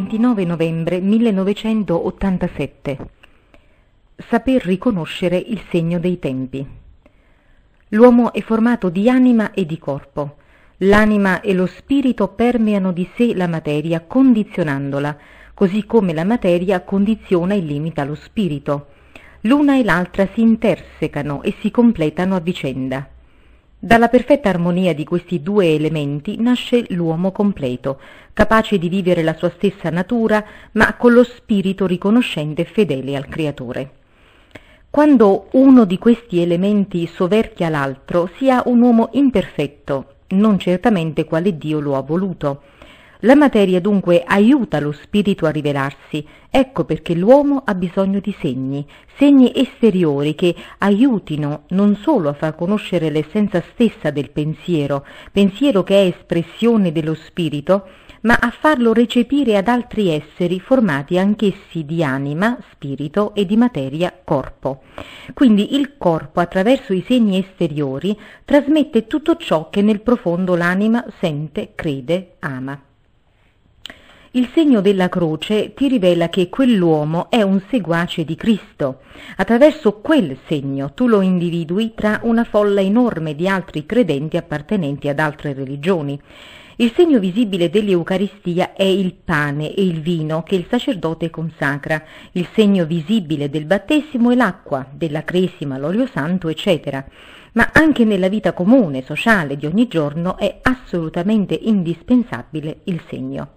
29 novembre 1987. Saper riconoscere il segno dei tempi. L'uomo è formato di anima e di corpo. L'anima e lo spirito permeano di sé la materia condizionandola, così come la materia condiziona e limita lo spirito. L'una e l'altra si intersecano e si completano a vicenda. Dalla perfetta armonia di questi due elementi nasce l'uomo completo, capace di vivere la sua stessa natura, ma con lo spirito riconoscente e fedele al Creatore. Quando uno di questi elementi soverchia l'altro, si ha un uomo imperfetto, non certamente quale Dio lo ha voluto, la materia dunque aiuta lo spirito a rivelarsi, ecco perché l'uomo ha bisogno di segni, segni esteriori che aiutino non solo a far conoscere l'essenza stessa del pensiero, pensiero che è espressione dello spirito, ma a farlo recepire ad altri esseri formati anch'essi di anima, spirito e di materia, corpo. Quindi il corpo, attraverso i segni esteriori, trasmette tutto ciò che nel profondo l'anima sente, crede, ama. Il segno della croce ti rivela che quell'uomo è un seguace di Cristo. Attraverso quel segno tu lo individui tra una folla enorme di altri credenti appartenenti ad altre religioni. Il segno visibile dell'Eucaristia è il pane e il vino che il sacerdote consacra, il segno visibile del battesimo è l'acqua, della cresima, l'olio santo, eccetera. Ma anche nella vita comune, sociale, di ogni giorno è assolutamente indispensabile il segno.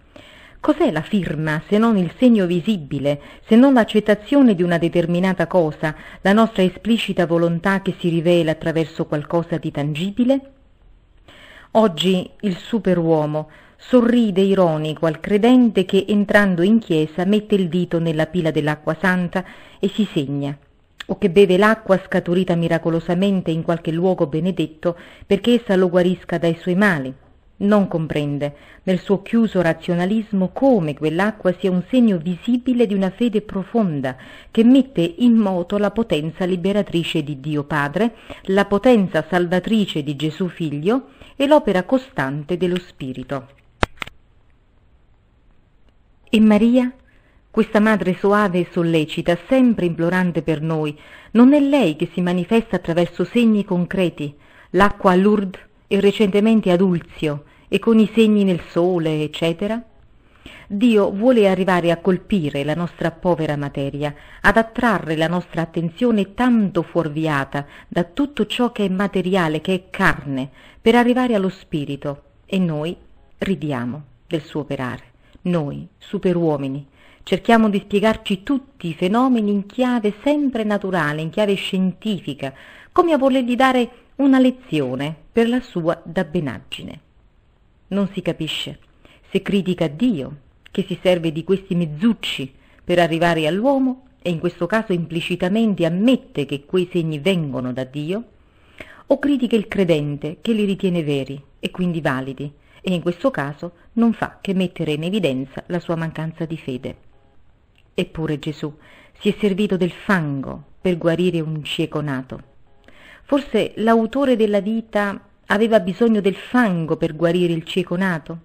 Cos'è la firma se non il segno visibile, se non l'accettazione di una determinata cosa, la nostra esplicita volontà che si rivela attraverso qualcosa di tangibile? Oggi il superuomo sorride ironico al credente che entrando in chiesa mette il dito nella pila dell'acqua santa e si segna o che beve l'acqua scaturita miracolosamente in qualche luogo benedetto perché essa lo guarisca dai suoi mali non comprende nel suo chiuso razionalismo come quell'acqua sia un segno visibile di una fede profonda che mette in moto la potenza liberatrice di Dio Padre, la potenza salvatrice di Gesù Figlio e l'opera costante dello Spirito. E Maria? Questa madre soave e sollecita, sempre implorante per noi, non è lei che si manifesta attraverso segni concreti, l'acqua a Lourdes e recentemente ad Ulzio, e con i segni nel sole, eccetera? Dio vuole arrivare a colpire la nostra povera materia, ad attrarre la nostra attenzione tanto fuorviata da tutto ciò che è materiale, che è carne, per arrivare allo spirito. E noi ridiamo del suo operare. Noi, superuomini, cerchiamo di spiegarci tutti i fenomeni in chiave sempre naturale, in chiave scientifica, come a volergli dare una lezione per la sua dabbenaggine non si capisce se critica Dio, che si serve di questi mezzucci per arrivare all'uomo e in questo caso implicitamente ammette che quei segni vengono da Dio, o critica il credente che li ritiene veri e quindi validi e in questo caso non fa che mettere in evidenza la sua mancanza di fede. Eppure Gesù si è servito del fango per guarire un cieco nato. Forse l'autore della vita Aveva bisogno del fango per guarire il cieco nato?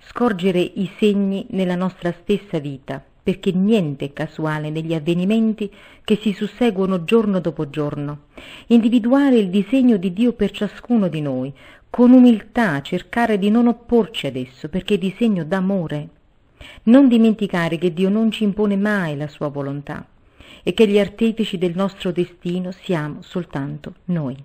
Scorgere i segni nella nostra stessa vita, perché niente è casuale negli avvenimenti che si susseguono giorno dopo giorno. Individuare il disegno di Dio per ciascuno di noi, con umiltà cercare di non opporci ad esso, perché è disegno d'amore. Non dimenticare che Dio non ci impone mai la sua volontà e che gli artefici del nostro destino siamo soltanto noi.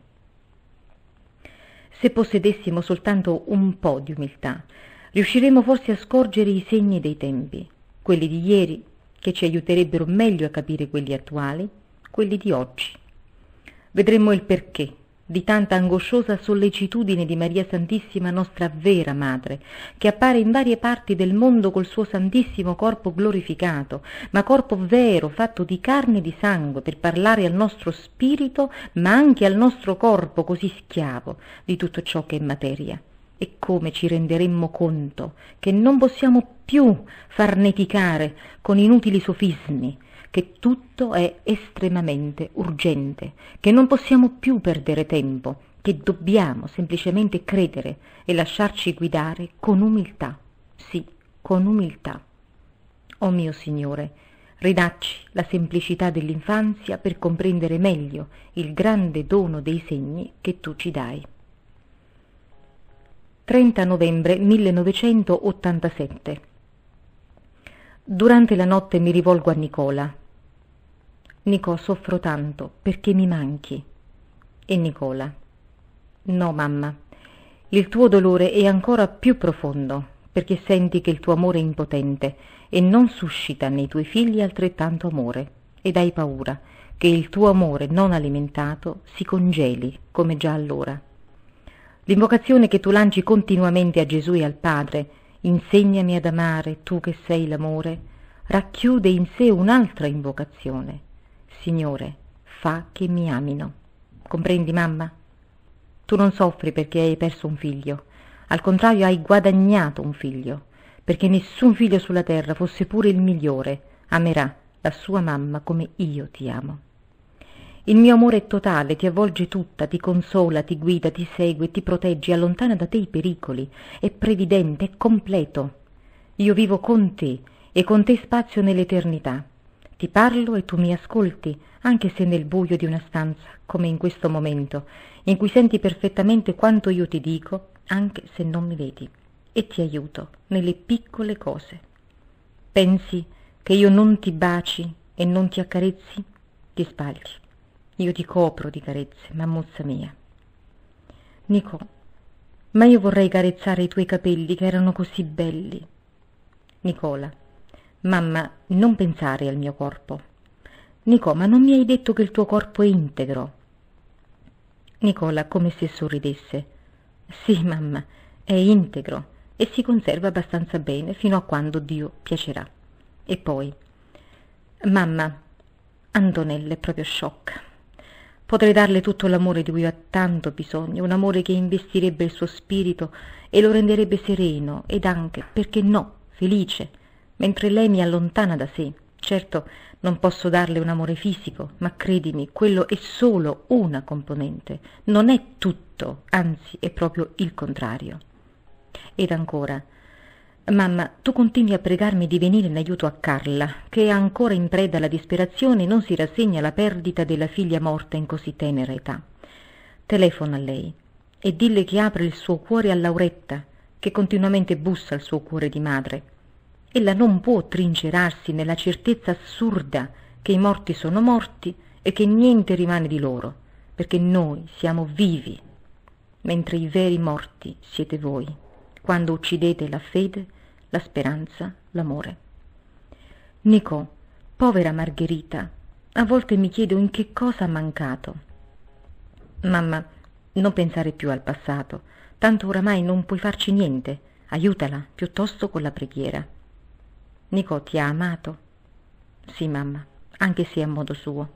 Se possedessimo soltanto un po' di umiltà, riusciremmo forse a scorgere i segni dei tempi, quelli di ieri, che ci aiuterebbero meglio a capire quelli attuali, quelli di oggi. Vedremo il perché di tanta angosciosa sollecitudine di Maria Santissima nostra vera madre, che appare in varie parti del mondo col suo santissimo corpo glorificato, ma corpo vero, fatto di carne e di sangue, per parlare al nostro spirito, ma anche al nostro corpo così schiavo di tutto ciò che è materia. E come ci renderemmo conto che non possiamo più farneticare con inutili sofismi che tutto è estremamente urgente, che non possiamo più perdere tempo, che dobbiamo semplicemente credere e lasciarci guidare con umiltà, sì, con umiltà. oh mio Signore, ridacci la semplicità dell'infanzia per comprendere meglio il grande dono dei segni che tu ci dai. 30 novembre 1987 Durante la notte mi rivolgo a Nicola, Nicò soffro tanto perché mi manchi. E Nicola. No, mamma, il tuo dolore è ancora più profondo perché senti che il tuo amore è impotente e non suscita nei tuoi figli altrettanto amore ed hai paura che il tuo amore non alimentato si congeli come già allora. L'invocazione che tu lanci continuamente a Gesù e al Padre, insegnami ad amare tu che sei l'amore, racchiude in sé un'altra invocazione, Signore, fa che mi amino. Comprendi, mamma? Tu non soffri perché hai perso un figlio, al contrario hai guadagnato un figlio, perché nessun figlio sulla terra, fosse pure il migliore, amerà la sua mamma come io ti amo. Il mio amore è totale, ti avvolge tutta, ti consola, ti guida, ti segue, ti protegge, allontana da te i pericoli, è previdente, è completo. Io vivo con te e con te spazio nell'eternità. Ti parlo e tu mi ascolti, anche se nel buio di una stanza, come in questo momento, in cui senti perfettamente quanto io ti dico, anche se non mi vedi, e ti aiuto nelle piccole cose. Pensi che io non ti baci e non ti accarezzi? Ti sbagli. Io ti copro di carezze, mammozza mia. Nico, ma io vorrei carezzare i tuoi capelli che erano così belli. Nicola, Mamma, non pensare al mio corpo. Nico, ma non mi hai detto che il tuo corpo è integro? Nicola come se sorridesse. Sì, mamma, è integro e si conserva abbastanza bene fino a quando Dio piacerà. E poi, mamma, Antonella è proprio sciocca. Potrei darle tutto l'amore di cui ha tanto bisogno, un amore che investirebbe il suo spirito e lo renderebbe sereno ed anche, perché no, felice mentre lei mi allontana da sé. Certo, non posso darle un amore fisico, ma credimi, quello è solo una componente, non è tutto, anzi è proprio il contrario. Ed ancora, Mamma, tu continui a pregarmi di venire in aiuto a Carla, che è ancora in preda alla disperazione e non si rassegna alla perdita della figlia morta in così tenera età. Telefona a lei e dille che apre il suo cuore a Lauretta, che continuamente bussa al suo cuore di madre ella non può trincerarsi nella certezza assurda che i morti sono morti e che niente rimane di loro, perché noi siamo vivi, mentre i veri morti siete voi, quando uccidete la fede, la speranza, l'amore. Nico, povera Margherita, a volte mi chiedo in che cosa ha mancato. Mamma, non pensare più al passato, tanto oramai non puoi farci niente, aiutala piuttosto con la preghiera. Nico ti ha amato? Sì, mamma, anche se a modo suo.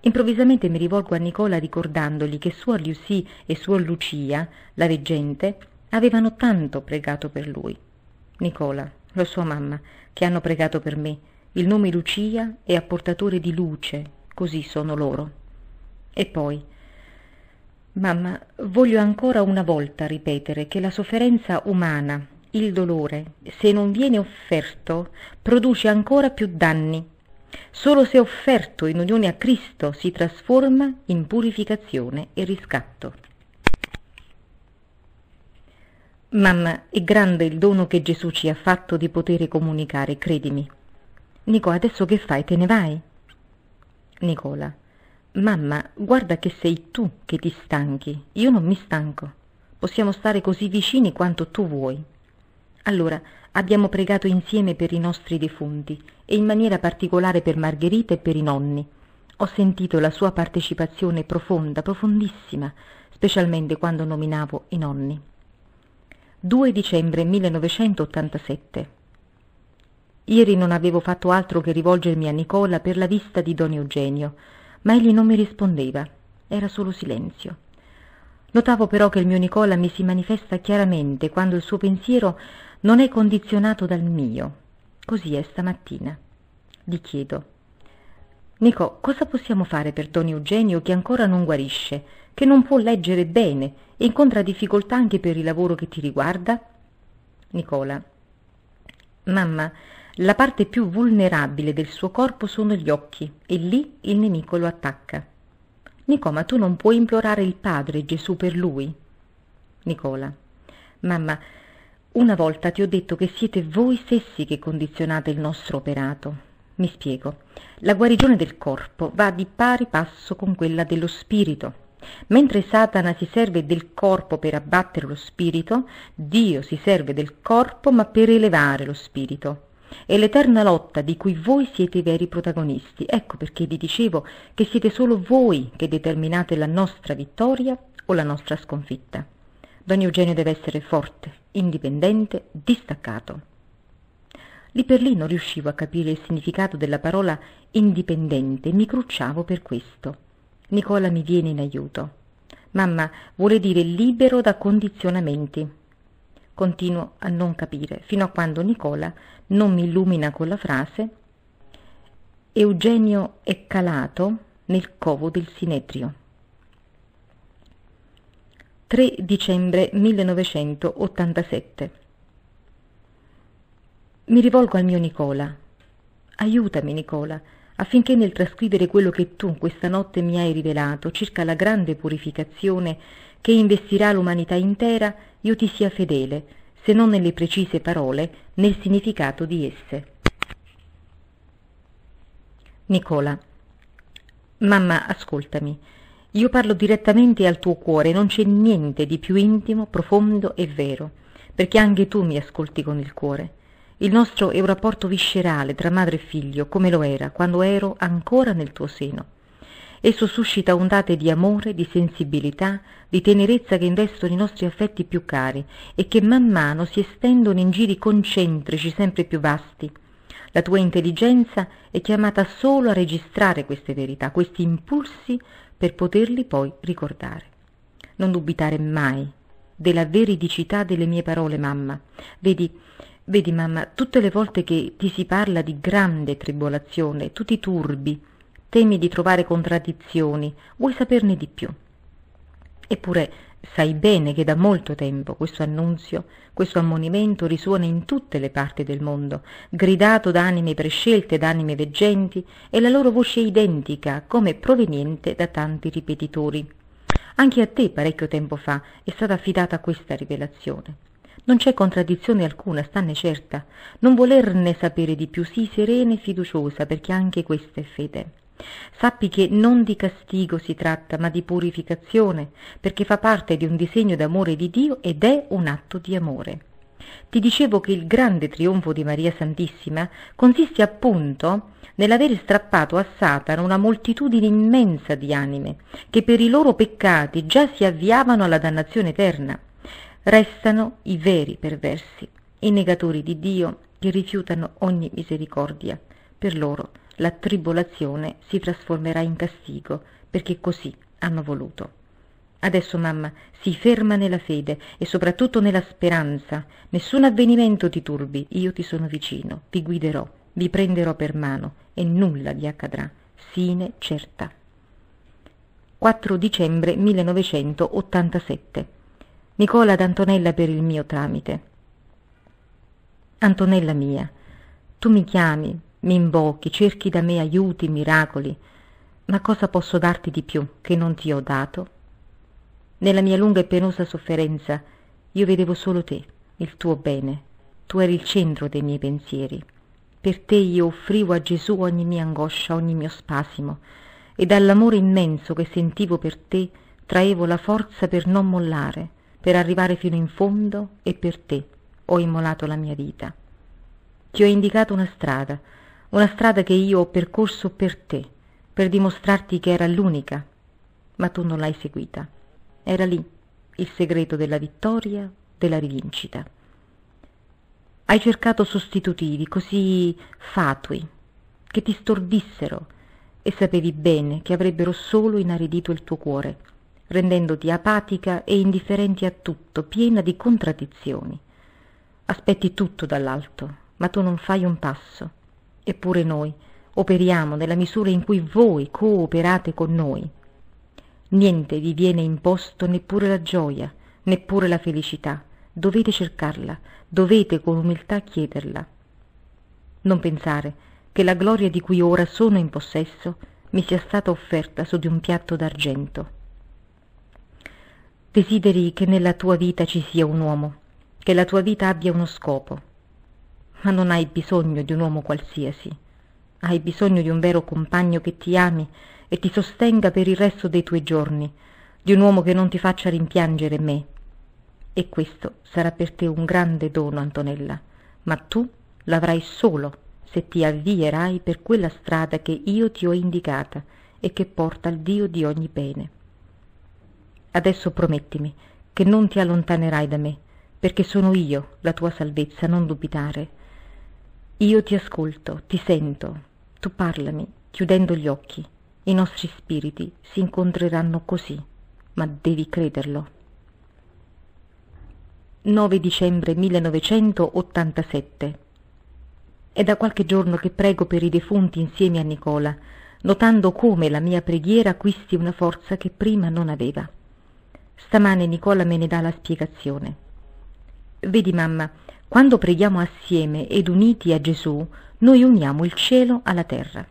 Improvvisamente mi rivolgo a Nicola ricordandogli che suor Lucy e suor Lucia, la reggente, avevano tanto pregato per lui. Nicola, la sua mamma, che hanno pregato per me. Il nome Lucia è apportatore di luce, così sono loro. E poi, mamma, voglio ancora una volta ripetere che la sofferenza umana il dolore, se non viene offerto, produce ancora più danni. Solo se offerto in unione a Cristo si trasforma in purificazione e riscatto. Mamma, è grande il dono che Gesù ci ha fatto di poter comunicare, credimi. Nicola, adesso che fai? Te ne vai? Nicola, mamma, guarda che sei tu che ti stanchi, io non mi stanco. Possiamo stare così vicini quanto tu vuoi. Allora, abbiamo pregato insieme per i nostri defunti e in maniera particolare per Margherita e per i nonni. Ho sentito la sua partecipazione profonda, profondissima, specialmente quando nominavo i nonni. 2 dicembre 1987. Ieri non avevo fatto altro che rivolgermi a Nicola per la vista di don Eugenio, ma egli non mi rispondeva, era solo silenzio. Notavo però che il mio Nicola mi si manifesta chiaramente quando il suo pensiero non è condizionato dal mio. Così è stamattina. Gli chiedo. Nico, cosa possiamo fare per Don Eugenio che ancora non guarisce, che non può leggere bene e incontra difficoltà anche per il lavoro che ti riguarda? Nicola. Mamma, la parte più vulnerabile del suo corpo sono gli occhi e lì il nemico lo attacca ma tu non puoi implorare il Padre Gesù per lui. Nicola. Mamma, una volta ti ho detto che siete voi stessi che condizionate il nostro operato. Mi spiego. La guarigione del corpo va di pari passo con quella dello spirito. Mentre Satana si serve del corpo per abbattere lo spirito, Dio si serve del corpo ma per elevare lo spirito. È l'eterna lotta di cui voi siete i veri protagonisti. Ecco perché vi dicevo che siete solo voi che determinate la nostra vittoria o la nostra sconfitta. Don Eugenio deve essere forte, indipendente, distaccato. Lì per lì non riuscivo a capire il significato della parola indipendente e mi crucciavo per questo. Nicola mi viene in aiuto. Mamma vuole dire libero da condizionamenti. Continuo a non capire fino a quando Nicola non mi illumina con la frase Eugenio è calato nel covo del Sinedrio. 3 dicembre 1987 Mi rivolgo al mio Nicola. Aiutami Nicola affinché nel trascrivere quello che tu questa notte mi hai rivelato circa la grande purificazione che investirà l'umanità intera, io ti sia fedele, se non nelle precise parole, nel significato di esse. Nicola, mamma, ascoltami. Io parlo direttamente al tuo cuore, non c'è niente di più intimo, profondo e vero, perché anche tu mi ascolti con il cuore. Il nostro è un rapporto viscerale tra madre e figlio, come lo era quando ero ancora nel tuo seno. Esso suscita ondate di amore, di sensibilità, di tenerezza che investono i nostri affetti più cari e che man mano si estendono in giri concentrici sempre più vasti. La tua intelligenza è chiamata solo a registrare queste verità, questi impulsi, per poterli poi ricordare. Non dubitare mai della veridicità delle mie parole, mamma. Vedi, vedi, mamma, tutte le volte che ti si parla di grande tribolazione, tu ti turbi, temi di trovare contraddizioni, vuoi saperne di più. Eppure sai bene che da molto tempo questo annunzio, questo ammonimento risuona in tutte le parti del mondo, gridato da anime prescelte, da anime veggenti, e la loro voce è identica, come proveniente da tanti ripetitori. Anche a te parecchio tempo fa è stata affidata questa rivelazione. Non c'è contraddizione alcuna, stanne certa. Non volerne sapere di più, sii serena e fiduciosa, perché anche questa è fede. Sappi che non di castigo si tratta, ma di purificazione, perché fa parte di un disegno d'amore di Dio ed è un atto di amore. Ti dicevo che il grande trionfo di Maria Santissima consiste appunto nell'avere strappato a Satana una moltitudine immensa di anime che per i loro peccati già si avviavano alla dannazione eterna. Restano i veri perversi, i negatori di Dio che rifiutano ogni misericordia. Per loro la tribolazione si trasformerà in castigo, perché così hanno voluto. Adesso, mamma, si ferma nella fede e soprattutto nella speranza. Nessun avvenimento ti turbi, io ti sono vicino, ti guiderò, vi prenderò per mano e nulla vi accadrà. Fine certa. 4 dicembre 1987. Nicola ad Antonella per il mio tramite. Antonella mia, tu mi chiami, mi imbochi, cerchi da me aiuti, miracoli, ma cosa posso darti di più che non ti ho dato? Nella mia lunga e penosa sofferenza io vedevo solo te, il tuo bene, tu eri il centro dei miei pensieri. Per te io offrivo a Gesù ogni mia angoscia, ogni mio spasimo, e dall'amore immenso che sentivo per te traevo la forza per non mollare, per arrivare fino in fondo e per te ho immolato la mia vita. Ti ho indicato una strada, una strada che io ho percorso per te, per dimostrarti che era l'unica, ma tu non l'hai seguita. Era lì il segreto della vittoria, della rivincita. Hai cercato sostitutivi così fatui, che ti stordissero, e sapevi bene che avrebbero solo inaridito il tuo cuore, rendendoti apatica e indifferente a tutto, piena di contraddizioni. Aspetti tutto dall'alto, ma tu non fai un passo Eppure noi operiamo nella misura in cui voi cooperate con noi. Niente vi viene imposto neppure la gioia, neppure la felicità. Dovete cercarla, dovete con umiltà chiederla. Non pensare che la gloria di cui ora sono in possesso mi sia stata offerta su di un piatto d'argento. Desideri che nella tua vita ci sia un uomo, che la tua vita abbia uno scopo, ma ah, non hai bisogno di un uomo qualsiasi. Hai bisogno di un vero compagno che ti ami e ti sostenga per il resto dei tuoi giorni, di un uomo che non ti faccia rimpiangere me. E questo sarà per te un grande dono, Antonella, ma tu l'avrai solo se ti avvierai per quella strada che io ti ho indicata e che porta al Dio di ogni bene. Adesso promettimi che non ti allontanerai da me, perché sono io la tua salvezza, non dubitare io ti ascolto, ti sento. Tu parlami, chiudendo gli occhi. I nostri spiriti si incontreranno così, ma devi crederlo. 9 dicembre 1987. È da qualche giorno che prego per i defunti insieme a Nicola, notando come la mia preghiera acquisti una forza che prima non aveva. Stamane Nicola me ne dà la spiegazione. Vedi mamma, quando preghiamo assieme ed uniti a Gesù, noi uniamo il cielo alla terra.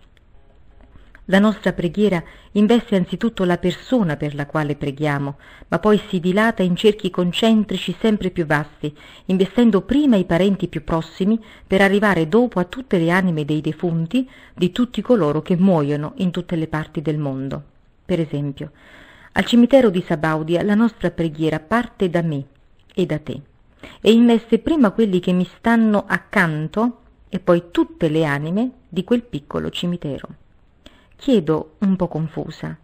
La nostra preghiera investe anzitutto la persona per la quale preghiamo, ma poi si dilata in cerchi concentrici sempre più vasti, investendo prima i parenti più prossimi per arrivare dopo a tutte le anime dei defunti, di tutti coloro che muoiono in tutte le parti del mondo. Per esempio, al cimitero di Sabaudia la nostra preghiera parte da me e da te e immesse prima quelli che mi stanno accanto e poi tutte le anime di quel piccolo cimitero. Chiedo, un po' confusa,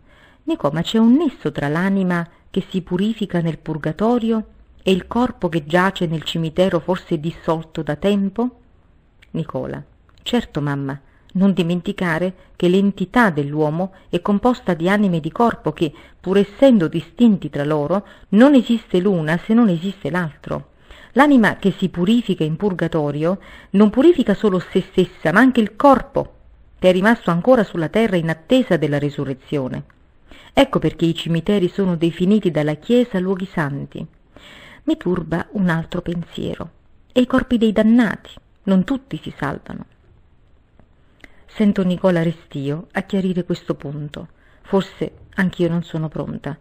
Nicò, ma c'è un nesso tra l'anima che si purifica nel purgatorio e il corpo che giace nel cimitero forse dissolto da tempo? Nicola. Certo, mamma, non dimenticare che l'entità dell'uomo è composta di anime di corpo che, pur essendo distinti tra loro, non esiste l'una se non esiste l'altro. L'anima che si purifica in purgatorio non purifica solo se stessa, ma anche il corpo, che è rimasto ancora sulla terra in attesa della resurrezione. Ecco perché i cimiteri sono definiti dalla Chiesa luoghi santi. Mi turba un altro pensiero. E i corpi dei dannati, non tutti si salvano. Sento Nicola Restio a chiarire questo punto. Forse anch'io non sono pronta.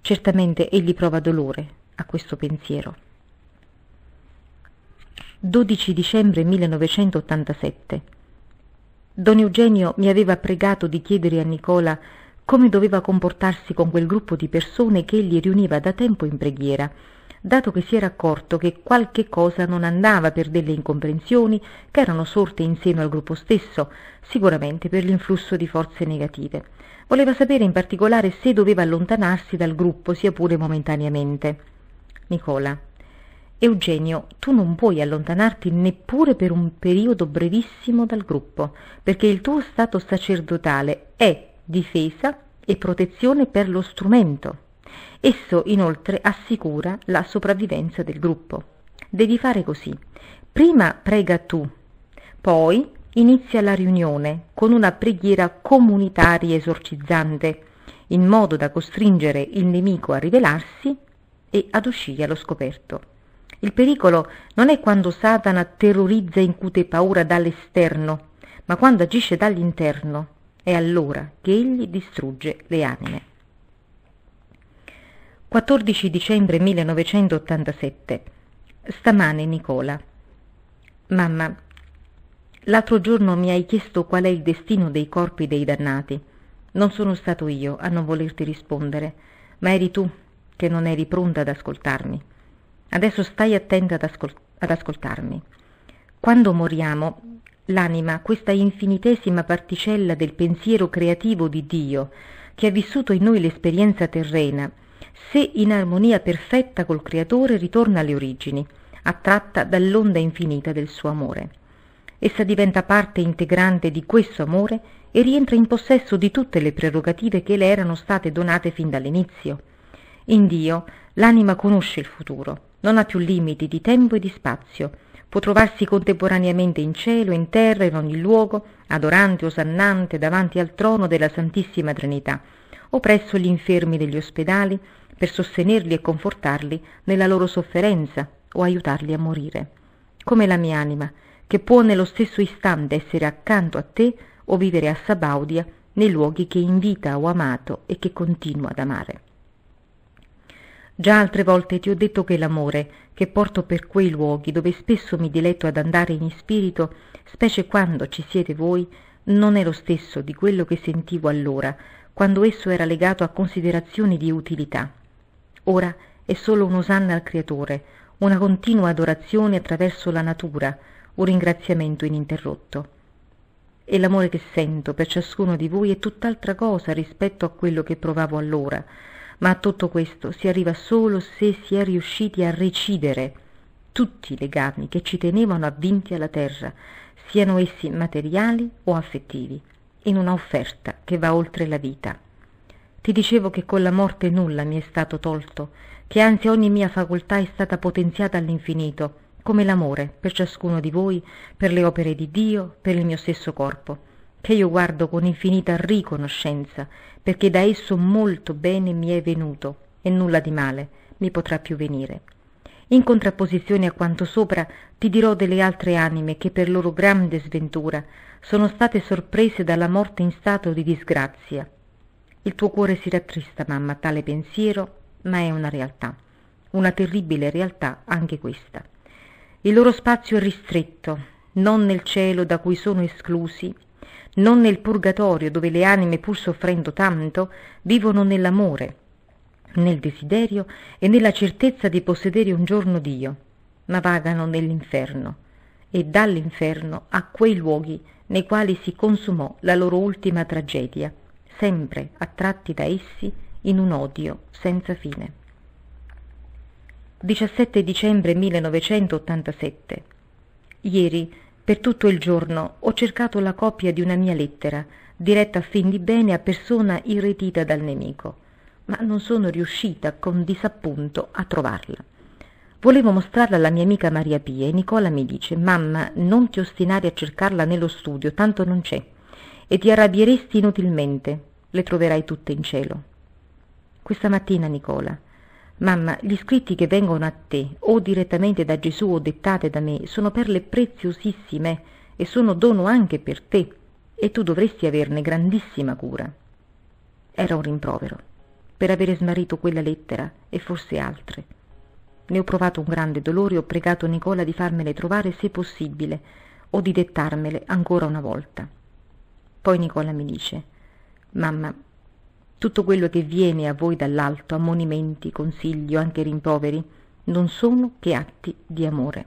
Certamente egli prova dolore a questo pensiero. 12 dicembre 1987. Don Eugenio mi aveva pregato di chiedere a Nicola come doveva comportarsi con quel gruppo di persone che egli riuniva da tempo in preghiera, dato che si era accorto che qualche cosa non andava per delle incomprensioni che erano sorte in seno al gruppo stesso, sicuramente per l'influsso di forze negative. Voleva sapere in particolare se doveva allontanarsi dal gruppo, sia pure momentaneamente. Nicola Eugenio, tu non puoi allontanarti neppure per un periodo brevissimo dal gruppo, perché il tuo stato sacerdotale è difesa e protezione per lo strumento. Esso inoltre assicura la sopravvivenza del gruppo. Devi fare così. Prima prega tu, poi inizia la riunione con una preghiera comunitaria esorcizzante, in modo da costringere il nemico a rivelarsi e ad uscire allo scoperto. Il pericolo non è quando Satana terrorizza e incute paura dall'esterno, ma quando agisce dall'interno. È allora che egli distrugge le anime. 14 dicembre 1987. Stamane Nicola. Mamma, l'altro giorno mi hai chiesto qual è il destino dei corpi dei dannati. Non sono stato io a non volerti rispondere, ma eri tu che non eri pronta ad ascoltarmi. Adesso stai attento ad, ascol- ad ascoltarmi. Quando moriamo, l'anima, questa infinitesima particella del pensiero creativo di Dio, che ha vissuto in noi l'esperienza terrena, se in armonia perfetta col Creatore ritorna alle origini, attratta dall'onda infinita del suo amore. Essa diventa parte integrante di questo amore e rientra in possesso di tutte le prerogative che le erano state donate fin dall'inizio. In Dio l'anima conosce il futuro, non ha più limiti di tempo e di spazio, può trovarsi contemporaneamente in cielo, in terra, in ogni luogo, adorante, osannante, davanti al trono della Santissima Trinità, o presso gli infermi degli ospedali, per sostenerli e confortarli nella loro sofferenza o aiutarli a morire. Come la mia anima, che può nello stesso istante essere accanto a te o vivere a Sabaudia nei luoghi che in vita ho amato e che continua ad amare. Già altre volte ti ho detto che l'amore che porto per quei luoghi dove spesso mi diletto ad andare in spirito, specie quando ci siete voi, non è lo stesso di quello che sentivo allora, quando esso era legato a considerazioni di utilità. Ora è solo un'osanna al Creatore, una continua adorazione attraverso la natura, un ringraziamento ininterrotto. E l'amore che sento per ciascuno di voi è tutt'altra cosa rispetto a quello che provavo allora, ma a tutto questo si arriva solo se si è riusciti a recidere tutti i legami che ci tenevano avvinti alla terra, siano essi materiali o affettivi, in un'offerta che va oltre la vita. Ti dicevo che con la morte nulla mi è stato tolto, che anzi ogni mia facoltà è stata potenziata all'infinito, come l'amore per ciascuno di voi, per le opere di Dio, per il mio stesso corpo che io guardo con infinita riconoscenza, perché da esso molto bene mi è venuto e nulla di male mi potrà più venire. In contrapposizione a quanto sopra, ti dirò delle altre anime che per loro grande sventura sono state sorprese dalla morte in stato di disgrazia. Il tuo cuore si rattrista, mamma, tale pensiero, ma è una realtà, una terribile realtà anche questa. Il loro spazio è ristretto, non nel cielo da cui sono esclusi non nel purgatorio dove le anime, pur soffrendo tanto, vivono nell'amore, nel desiderio e nella certezza di possedere un giorno Dio, ma vagano nell'inferno e dall'inferno a quei luoghi nei quali si consumò la loro ultima tragedia, sempre attratti da essi in un odio senza fine. 17 dicembre 1987. Ieri per tutto il giorno ho cercato la copia di una mia lettera, diretta a fin di bene a persona irretita dal nemico, ma non sono riuscita con disappunto a trovarla. Volevo mostrarla alla mia amica Maria Pia e Nicola mi dice «Mamma, non ti ostinare a cercarla nello studio, tanto non c'è, e ti arrabbieresti inutilmente, le troverai tutte in cielo». Questa mattina, Nicola, Mamma, gli scritti che vengono a te o direttamente da Gesù o dettate da me sono perle preziosissime e sono dono anche per te e tu dovresti averne grandissima cura. Era un rimprovero per avere smarrito quella lettera e forse altre. Ne ho provato un grande dolore e ho pregato Nicola di farmele trovare se possibile o di dettarmele ancora una volta. Poi Nicola mi dice Mamma, tutto quello che viene a voi dall'alto, ammonimenti, consiglio, anche rimproveri, non sono che atti di amore.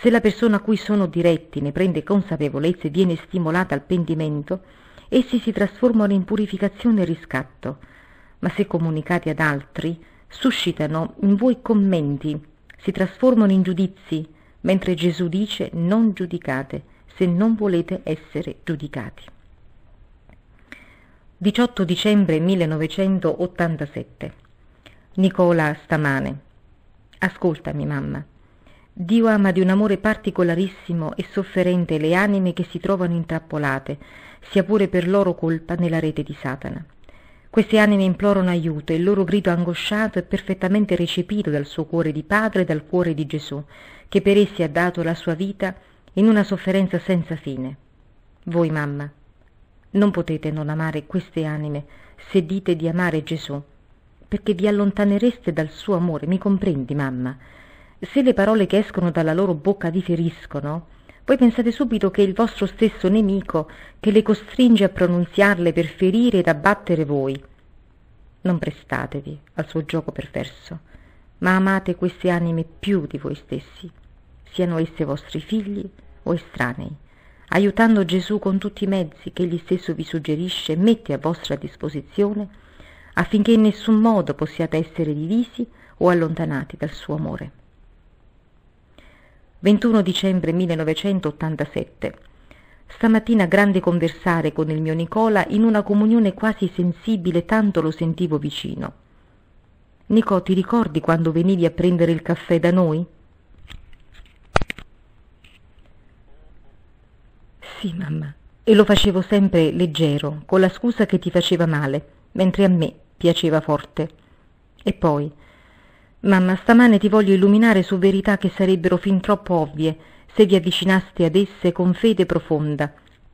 Se la persona a cui sono diretti ne prende consapevolezza e viene stimolata al pentimento, essi si trasformano in purificazione e riscatto, ma se comunicati ad altri, suscitano in voi commenti, si trasformano in giudizi, mentre Gesù dice non giudicate se non volete essere giudicati. 18 dicembre 1987. Nicola stamane. Ascoltami, mamma. Dio ama di un amore particolarissimo e sofferente le anime che si trovano intrappolate, sia pure per loro colpa, nella rete di Satana. Queste anime implorano aiuto e il loro grido angosciato è perfettamente recepito dal suo cuore di padre e dal cuore di Gesù, che per essi ha dato la sua vita in una sofferenza senza fine. Voi, mamma, non potete non amare queste anime se dite di amare Gesù, perché vi allontanereste dal suo amore, mi comprendi, mamma? Se le parole che escono dalla loro bocca vi feriscono, voi pensate subito che è il vostro stesso nemico che le costringe a pronunziarle per ferire ed abbattere voi. Non prestatevi al suo gioco perverso, ma amate queste anime più di voi stessi, siano esse vostri figli o estranei aiutando Gesù con tutti i mezzi che egli stesso vi suggerisce e mette a vostra disposizione, affinché in nessun modo possiate essere divisi o allontanati dal suo amore. 21 dicembre 1987. Stamattina grande conversare con il mio Nicola in una comunione quasi sensibile, tanto lo sentivo vicino. Nicò, ti ricordi quando venivi a prendere il caffè da noi? Sì, mamma. E lo facevo sempre leggero, con la scusa che ti faceva male, mentre a me piaceva forte. E poi, mamma, stamane ti voglio illuminare su verità che sarebbero fin troppo ovvie se vi avvicinaste ad esse con fede profonda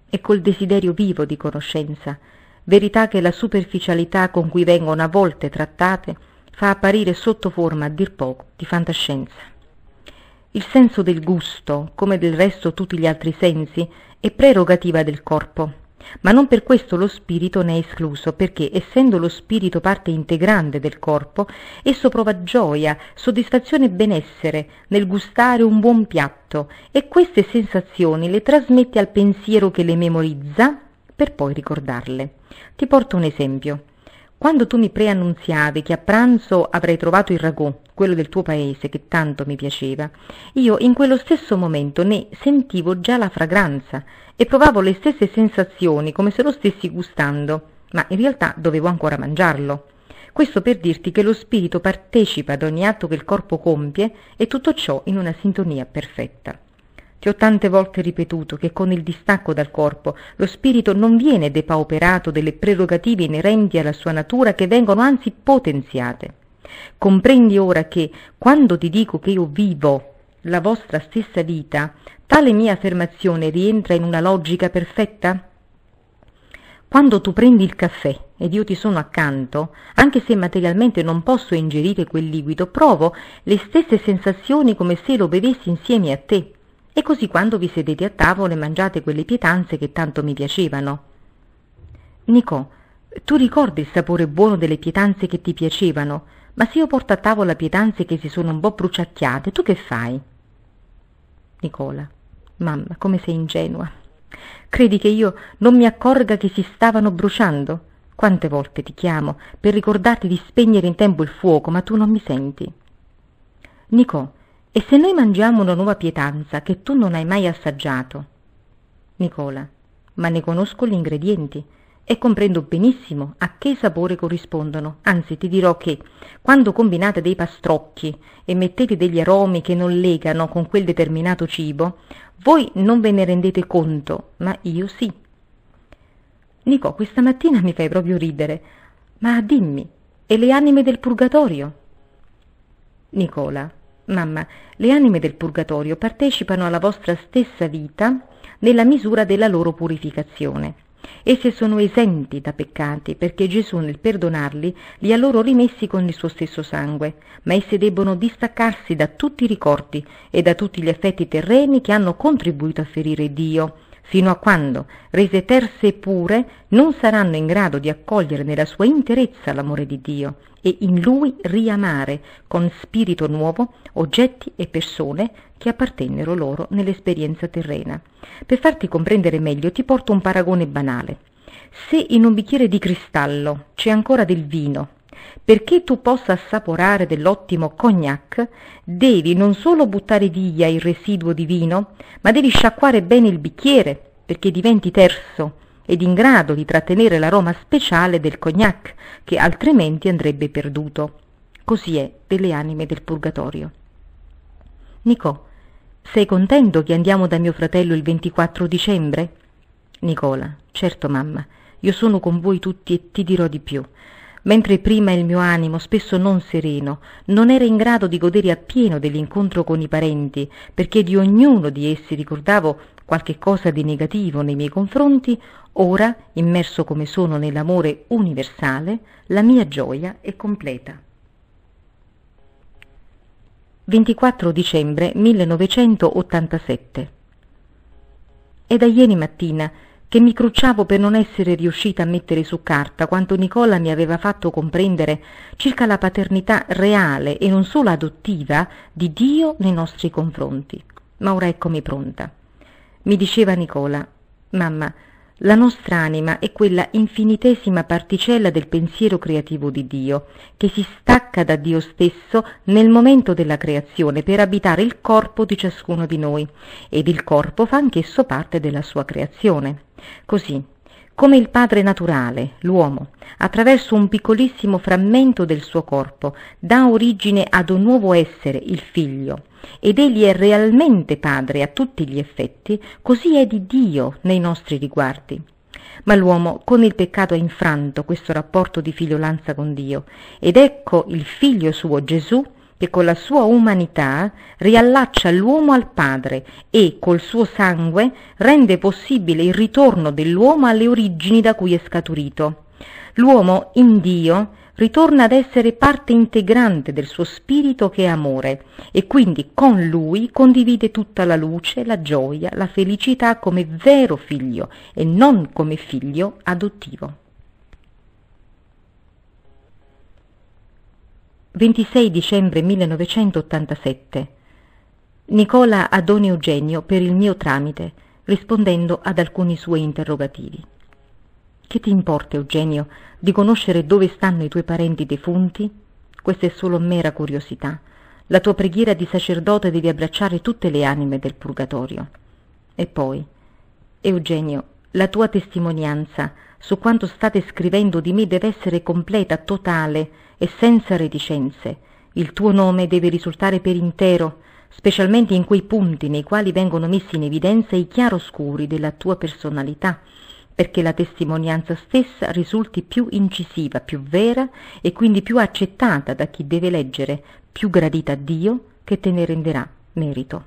e col desiderio vivo di conoscenza, verità che la superficialità con cui vengono a volte trattate fa apparire sotto forma, a dir poco, di fantascienza. Il senso del gusto, come del resto tutti gli altri sensi, è prerogativa del corpo, ma non per questo lo spirito ne è escluso, perché essendo lo spirito parte integrante del corpo, esso prova gioia, soddisfazione e benessere nel gustare un buon piatto e queste sensazioni le trasmette al pensiero che le memorizza per poi ricordarle. Ti porto un esempio. Quando tu mi preannunziavi che a pranzo avrei trovato il ragù quello del tuo paese che tanto mi piaceva, io in quello stesso momento ne sentivo già la fragranza e provavo le stesse sensazioni come se lo stessi gustando, ma in realtà dovevo ancora mangiarlo. Questo per dirti che lo spirito partecipa ad ogni atto che il corpo compie e tutto ciò in una sintonia perfetta. Ti ho tante volte ripetuto che con il distacco dal corpo lo spirito non viene depauperato delle prerogative inerenti alla sua natura che vengono anzi potenziate. Comprendi ora che, quando ti dico che io vivo la vostra stessa vita, tale mia affermazione rientra in una logica perfetta? Quando tu prendi il caffè ed io ti sono accanto, anche se materialmente non posso ingerire quel liquido, provo le stesse sensazioni come se lo bevessi insieme a te. E così quando vi sedete a tavola e mangiate quelle pietanze che tanto mi piacevano. Nico, tu ricordi il sapore buono delle pietanze che ti piacevano, ma se io porto a tavola pietanze che si sono un po' bruciacchiate, tu che fai? Nicola. Mamma, come sei ingenua. Credi che io non mi accorga che si stavano bruciando? Quante volte ti chiamo per ricordarti di spegnere in tempo il fuoco, ma tu non mi senti. Nico, e se noi mangiamo una nuova pietanza che tu non hai mai assaggiato? Nicola, ma ne conosco gli ingredienti e comprendo benissimo a che sapore corrispondono. Anzi, ti dirò che quando combinate dei pastrocchi e mettete degli aromi che non legano con quel determinato cibo, voi non ve ne rendete conto, ma io sì. Nico, questa mattina mi fai proprio ridere. Ma dimmi, e le anime del purgatorio? Nicola, mamma, le anime del purgatorio partecipano alla vostra stessa vita nella misura della loro purificazione Esse sono esenti da peccati perché Gesù nel perdonarli li ha loro rimessi con il suo stesso sangue, ma esse debbono distaccarsi da tutti i ricordi e da tutti gli effetti terreni che hanno contribuito a ferire Dio, fino a quando, rese terse e pure, non saranno in grado di accogliere nella sua interezza l'amore di Dio e in lui riamare con spirito nuovo oggetti e persone che appartennero loro nell'esperienza terrena. Per farti comprendere meglio ti porto un paragone banale. Se in un bicchiere di cristallo c'è ancora del vino, perché tu possa assaporare dell'ottimo cognac, devi non solo buttare via il residuo di vino, ma devi sciacquare bene il bicchiere perché diventi terso ed in grado di trattenere l'aroma speciale del cognac che altrimenti andrebbe perduto. Così è delle anime del purgatorio. Nicò, sei contento che andiamo da mio fratello il 24 dicembre? Nicola, certo mamma, io sono con voi tutti e ti dirò di più. Mentre prima il mio animo, spesso non sereno, non era in grado di godere appieno dell'incontro con i parenti, perché di ognuno di essi ricordavo qualche cosa di negativo nei miei confronti, ora, immerso come sono nell'amore universale, la mia gioia è completa. 24 dicembre 1987 È da ieri mattina che mi crucciavo per non essere riuscita a mettere su carta quanto Nicola mi aveva fatto comprendere circa la paternità reale e non solo adottiva di Dio nei nostri confronti. Ma ora eccomi pronta. Mi diceva Nicola, mamma, la nostra anima è quella infinitesima particella del pensiero creativo di Dio, che si stacca da Dio stesso nel momento della creazione per abitare il corpo di ciascuno di noi, ed il corpo fa anch'esso parte della sua creazione. Così, come il padre naturale, l'uomo, attraverso un piccolissimo frammento del suo corpo, dà origine ad un nuovo essere, il figlio, ed egli è realmente padre a tutti gli effetti, così è di Dio nei nostri riguardi. Ma l'uomo con il peccato ha infranto questo rapporto di figliolanza con Dio, ed ecco il figlio suo Gesù che con la sua umanità riallaccia l'uomo al Padre e col suo sangue rende possibile il ritorno dell'uomo alle origini da cui è scaturito. L'uomo in Dio ritorna ad essere parte integrante del suo spirito che è amore e quindi con lui condivide tutta la luce, la gioia, la felicità come vero figlio e non come figlio adottivo. 26 dicembre 1987. Nicola a Don Eugenio per il mio tramite, rispondendo ad alcuni suoi interrogativi. Che ti importa, Eugenio, di conoscere dove stanno i tuoi parenti defunti? Questa è solo mera curiosità. La tua preghiera di sacerdote devi abbracciare tutte le anime del purgatorio. E poi, Eugenio, la tua testimonianza su quanto state scrivendo di me deve essere completa, totale e senza reticenze. Il tuo nome deve risultare per intero, specialmente in quei punti nei quali vengono messi in evidenza i chiaroscuri della tua personalità, perché la testimonianza stessa risulti più incisiva, più vera e quindi più accettata da chi deve leggere, più gradita a Dio che te ne renderà merito.